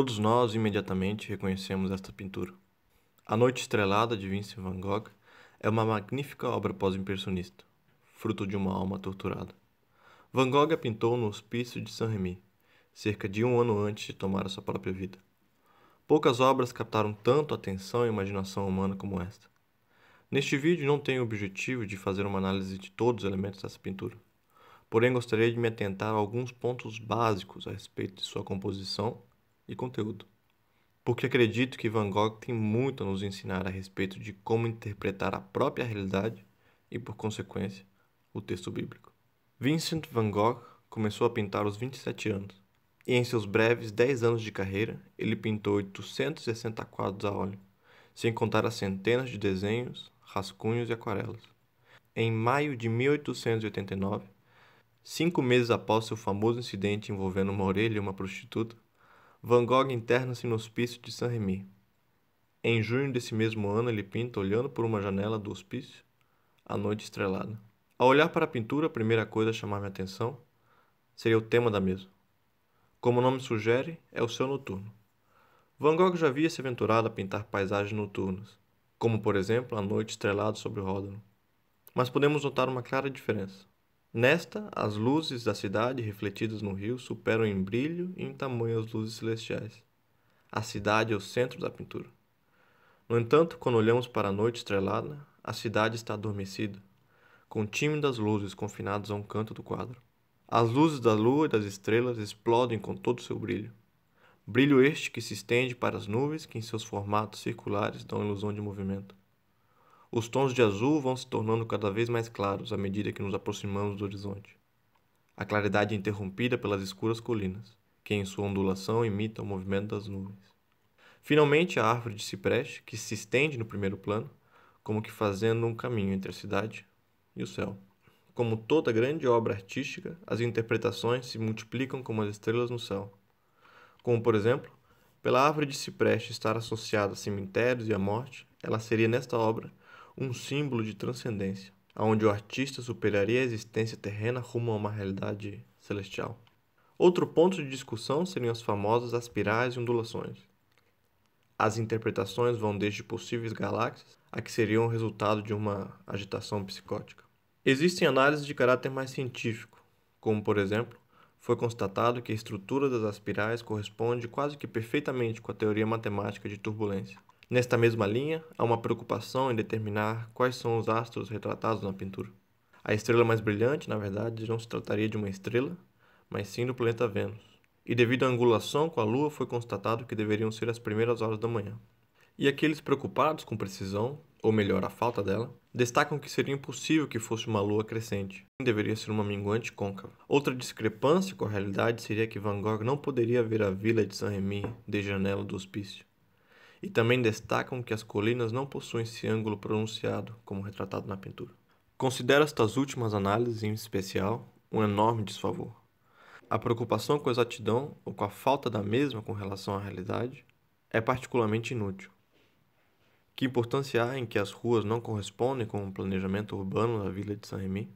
Todos nós imediatamente reconhecemos esta pintura. A Noite Estrelada de Vincent van Gogh é uma magnífica obra pós-impressionista, fruto de uma alma torturada. Van Gogh a pintou no hospício de Saint-Rémy, cerca de um ano antes de tomar a sua própria vida. Poucas obras captaram tanto a atenção e imaginação humana como esta. Neste vídeo não tenho o objetivo de fazer uma análise de todos os elementos dessa pintura, porém gostaria de me atentar a alguns pontos básicos a respeito de sua composição e conteúdo. Porque acredito que Van Gogh tem muito a nos ensinar a respeito de como interpretar a própria realidade e, por consequência, o texto bíblico. Vincent Van Gogh começou a pintar aos 27 anos, e em seus breves 10 anos de carreira, ele pintou 860 quadros a óleo, sem contar as centenas de desenhos, rascunhos e aquarelas. Em maio de 1889, cinco meses após seu famoso incidente envolvendo uma orelha e uma prostituta, Van Gogh interna-se no hospício de Saint-Remy. Em junho desse mesmo ano, ele pinta olhando por uma janela do hospício, a noite estrelada. Ao olhar para a pintura, a primeira coisa a chamar minha atenção seria o tema da mesa. Como o nome sugere, é o céu noturno. Van Gogh já havia se aventurado a pintar paisagens noturnas, como por exemplo a noite estrelada sobre o Ródano. Mas podemos notar uma clara diferença. Nesta, as luzes da cidade refletidas no rio superam em brilho e em tamanho as luzes celestiais. A cidade é o centro da pintura. No entanto, quando olhamos para a noite estrelada, a cidade está adormecida, com tímidas luzes confinadas a um canto do quadro. As luzes da lua e das estrelas explodem com todo o seu brilho. Brilho este que se estende para as nuvens que, em seus formatos circulares, dão a ilusão de movimento. Os tons de azul vão se tornando cada vez mais claros à medida que nos aproximamos do horizonte. A claridade é interrompida pelas escuras colinas, que em sua ondulação imitam o movimento das nuvens. Finalmente, a árvore de cipreste, que se estende no primeiro plano, como que fazendo um caminho entre a cidade e o céu. Como toda grande obra artística, as interpretações se multiplicam como as estrelas no céu. Como, por exemplo, pela árvore de cipreste estar associada a cemitérios e à morte, ela seria nesta obra um símbolo de transcendência, aonde o artista superaria a existência terrena rumo a uma realidade celestial. Outro ponto de discussão seriam as famosas aspirais e ondulações. As interpretações vão desde possíveis galáxias a que seriam o resultado de uma agitação psicótica. Existem análises de caráter mais científico, como por exemplo, foi constatado que a estrutura das aspirais corresponde quase que perfeitamente com a teoria matemática de turbulência. Nesta mesma linha, há uma preocupação em determinar quais são os astros retratados na pintura. A estrela mais brilhante, na verdade, não se trataria de uma estrela, mas sim do planeta Vênus. E devido à angulação com a Lua, foi constatado que deveriam ser as primeiras horas da manhã. E aqueles preocupados com precisão, ou melhor, a falta dela, destacam que seria impossível que fosse uma lua crescente, deveria ser uma minguante côncava. Outra discrepância com a realidade seria que Van Gogh não poderia ver a vila de Saint-Rémy de janela do hospício e também destacam que as colinas não possuem esse ângulo pronunciado, como retratado na pintura. Considero estas últimas análises, em especial, um enorme desfavor. A preocupação com a exatidão ou com a falta da mesma com relação à realidade é particularmente inútil. Que importância há em que as ruas não correspondem com o planejamento urbano da vila de Saint-Rémy?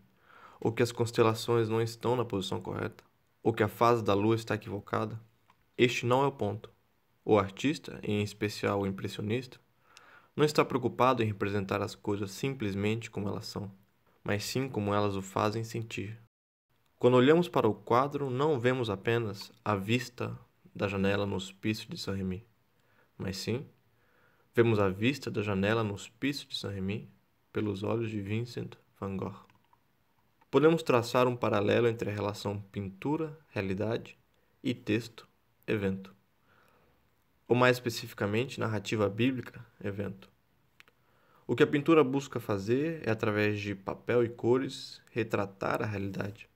Ou que as constelações não estão na posição correta? Ou que a fase da lua está equivocada? Este não é o ponto. O artista, em especial o impressionista, não está preocupado em representar as coisas simplesmente como elas são, mas sim como elas o fazem sentir. Quando olhamos para o quadro, não vemos apenas a vista da janela no hospício de Saint-Rémy, mas sim vemos a vista da janela no hospício de Saint-Rémy pelos olhos de Vincent van Gogh. Podemos traçar um paralelo entre a relação pintura-realidade e texto-evento ou mais especificamente narrativa bíblica, evento. O que a pintura busca fazer é, através de papel e cores, retratar a realidade.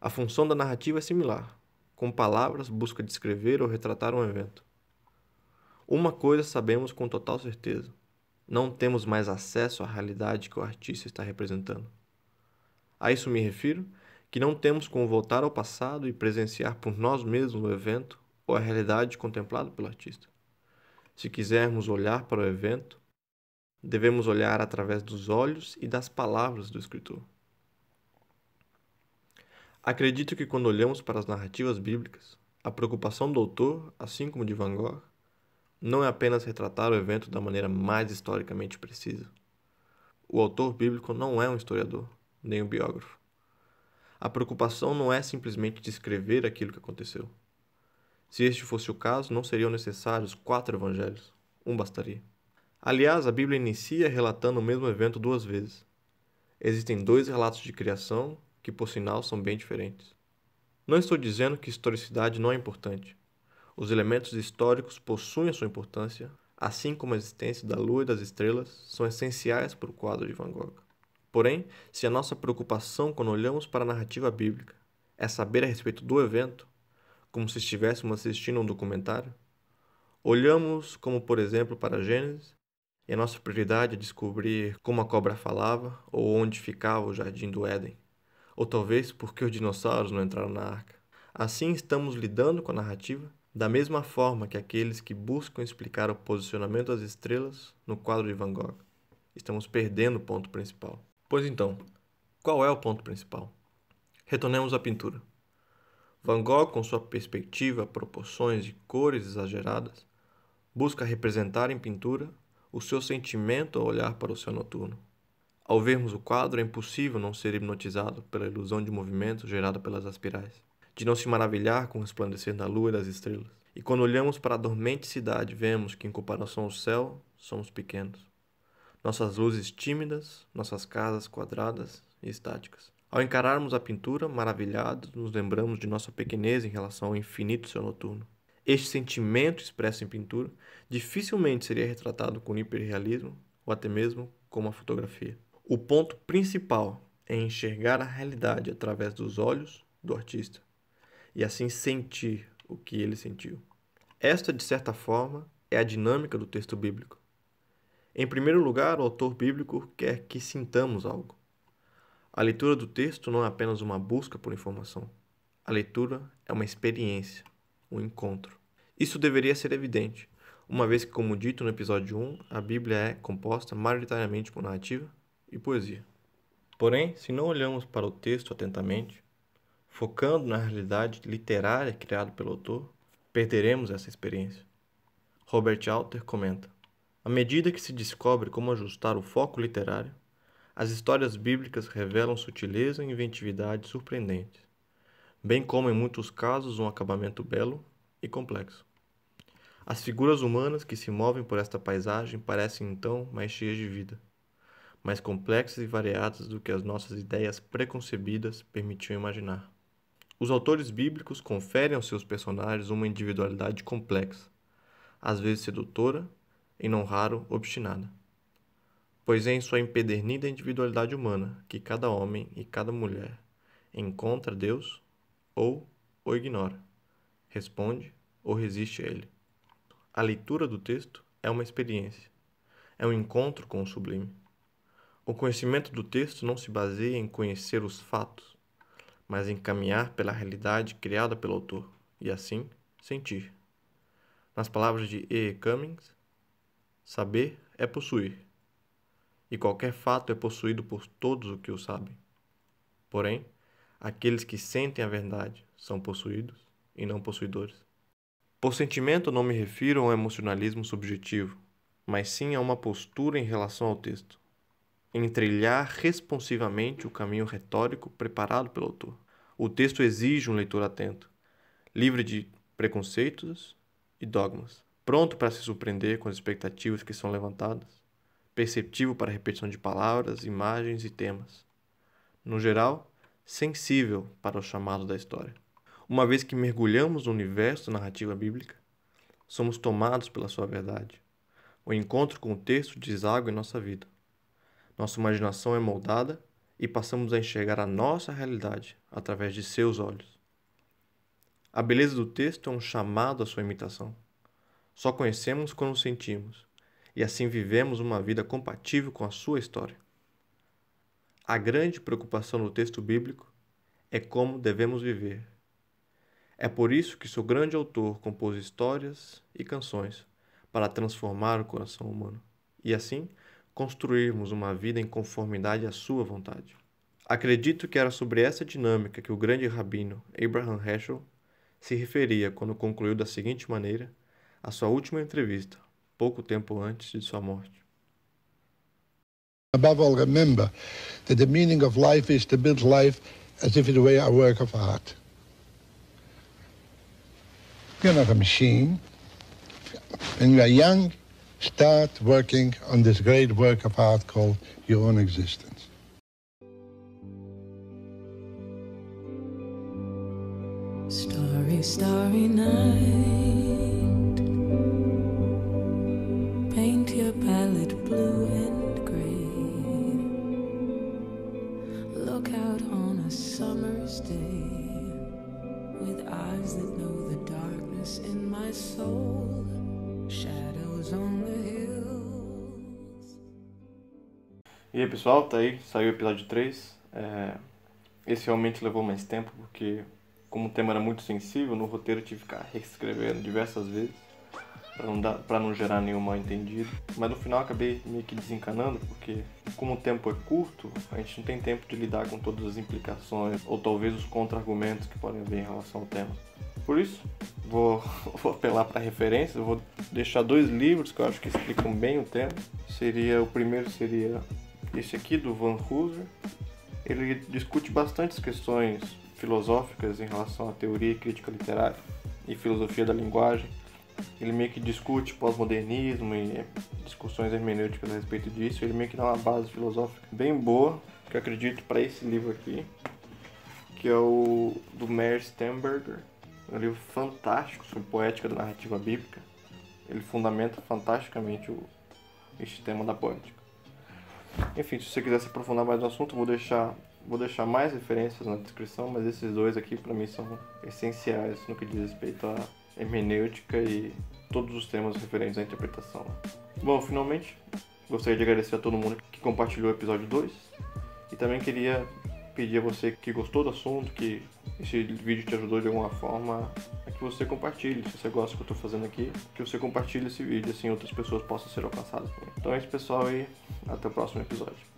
A função da narrativa é similar. Com palavras, busca descrever ou retratar um evento. Uma coisa sabemos com total certeza: não temos mais acesso à realidade que o artista está representando. A isso me refiro que não temos como voltar ao passado e presenciar por nós mesmos o evento ou a realidade contemplada pelo artista. Se quisermos olhar para o evento, devemos olhar através dos olhos e das palavras do escritor. Acredito que quando olhamos para as narrativas bíblicas, a preocupação do autor, assim como de Van Gogh, não é apenas retratar o evento da maneira mais historicamente precisa. O autor bíblico não é um historiador, nem um biógrafo. A preocupação não é simplesmente descrever aquilo que aconteceu se este fosse o caso, não seriam necessários quatro evangelhos. Um bastaria. Aliás, a Bíblia inicia relatando o mesmo evento duas vezes. Existem dois relatos de criação que, por sinal, são bem diferentes. Não estou dizendo que historicidade não é importante. Os elementos históricos possuem a sua importância, assim como a existência da lua e das estrelas são essenciais para o quadro de Van Gogh. Porém, se a nossa preocupação quando olhamos para a narrativa bíblica é saber a respeito do evento, como se estivéssemos assistindo a um documentário? Olhamos, como por exemplo, para Gênesis, e a nossa prioridade é descobrir como a cobra falava ou onde ficava o jardim do Éden, ou talvez porque os dinossauros não entraram na arca. Assim estamos lidando com a narrativa da mesma forma que aqueles que buscam explicar o posicionamento das estrelas no quadro de Van Gogh. Estamos perdendo o ponto principal. Pois então, qual é o ponto principal? Retornemos à pintura. Van Gogh, com sua perspectiva, proporções e cores exageradas, busca representar em pintura o seu sentimento ao olhar para o céu noturno. Ao vermos o quadro, é impossível não ser hipnotizado pela ilusão de movimento gerada pelas aspirais, de não se maravilhar com o resplandecer da lua e das estrelas. E quando olhamos para a dormente cidade, vemos que, em comparação ao céu, somos pequenos. Nossas luzes tímidas, nossas casas quadradas e estáticas. Ao encararmos a pintura, maravilhados, nos lembramos de nossa pequenez em relação ao infinito céu noturno. Este sentimento expresso em pintura dificilmente seria retratado com hiperrealismo ou até mesmo com uma fotografia. O ponto principal é enxergar a realidade através dos olhos do artista e assim sentir o que ele sentiu. Esta, de certa forma, é a dinâmica do texto bíblico. Em primeiro lugar, o autor bíblico quer que sintamos algo. A leitura do texto não é apenas uma busca por informação. A leitura é uma experiência, um encontro. Isso deveria ser evidente, uma vez que, como dito no episódio 1, a Bíblia é composta majoritariamente por narrativa e poesia. Porém, se não olhamos para o texto atentamente, focando na realidade literária criada pelo autor, perderemos essa experiência. Robert Alter comenta: À medida que se descobre como ajustar o foco literário, as histórias bíblicas revelam sutileza e inventividade surpreendentes, bem como em muitos casos um acabamento belo e complexo. As figuras humanas que se movem por esta paisagem parecem então mais cheias de vida, mais complexas e variadas do que as nossas ideias preconcebidas permitiam imaginar. Os autores bíblicos conferem aos seus personagens uma individualidade complexa, às vezes sedutora e, não raro, obstinada pois em sua empedernida individualidade humana, que cada homem e cada mulher encontra Deus ou o ignora, responde ou resiste a ele. A leitura do texto é uma experiência, é um encontro com o sublime. O conhecimento do texto não se baseia em conhecer os fatos, mas em caminhar pela realidade criada pelo autor e assim sentir. Nas palavras de e. Cummings, saber é possuir e qualquer fato é possuído por todos o que o sabem. Porém, aqueles que sentem a verdade são possuídos e não possuidores. Por sentimento não me refiro a um emocionalismo subjetivo, mas sim a uma postura em relação ao texto, em trilhar responsivamente o caminho retórico preparado pelo autor. O texto exige um leitor atento, livre de preconceitos e dogmas, pronto para se surpreender com as expectativas que são levantadas perceptivo para repetição de palavras, imagens e temas. No geral, sensível para o chamado da história. Uma vez que mergulhamos no universo da narrativa bíblica, somos tomados pela sua verdade. O encontro com o texto deságua em nossa vida. Nossa imaginação é moldada e passamos a enxergar a nossa realidade através de seus olhos. A beleza do texto é um chamado à sua imitação. Só conhecemos quando sentimos e assim vivemos uma vida compatível com a sua história. A grande preocupação no texto bíblico é como devemos viver. É por isso que seu grande autor compôs histórias e canções para transformar o coração humano e assim construirmos uma vida em conformidade à sua vontade. Acredito que era sobre essa dinâmica que o grande rabino Abraham Heschel se referia quando concluiu da seguinte maneira a sua última entrevista pouco tempo antes de sua morte. Above all, remember that the meaning of life is to build life as if it were a work of art. You're not a machine. When you are young, start working on this great work of art called your own existence. Starry, starry night. E aí, pessoal, tá aí, saiu o episódio 3. É... Esse realmente levou mais tempo porque como o tema era muito sensível, no roteiro eu tive que ficar reescrevendo diversas vezes para não, não gerar nenhum mal entendido. Mas no final acabei meio que desencanando, porque como o tempo é curto, a gente não tem tempo de lidar com todas as implicações ou talvez os contra-argumentos que podem haver em relação ao tema. Por isso, vou, vou apelar para referências, vou deixar dois livros que eu acho que explicam bem o tema. Seria o primeiro seria esse aqui do Van Hooser. Ele discute bastante questões filosóficas em relação à teoria e crítica literária e filosofia da linguagem ele meio que discute pós-modernismo e é, discussões hermenêuticas a respeito disso. Ele meio que dá uma base filosófica bem boa, que eu acredito, para esse livro aqui, que é o do Meyer Stemberger. É um livro fantástico sobre poética da narrativa bíblica. Ele fundamenta fantasticamente o, este tema da poética. Enfim, se você quiser se aprofundar mais no assunto, vou deixar, vou deixar mais referências na descrição, mas esses dois aqui para mim são essenciais no que diz respeito a hermenêutica e todos os temas referentes à interpretação. Bom, finalmente, gostaria de agradecer a todo mundo que compartilhou o episódio 2 e também queria pedir a você que gostou do assunto, que esse vídeo te ajudou de alguma forma, é que você compartilhe. Se você gosta do que eu estou fazendo aqui, que você compartilhe esse vídeo, assim outras pessoas possam ser alcançadas. Então é isso, pessoal, e até o próximo episódio.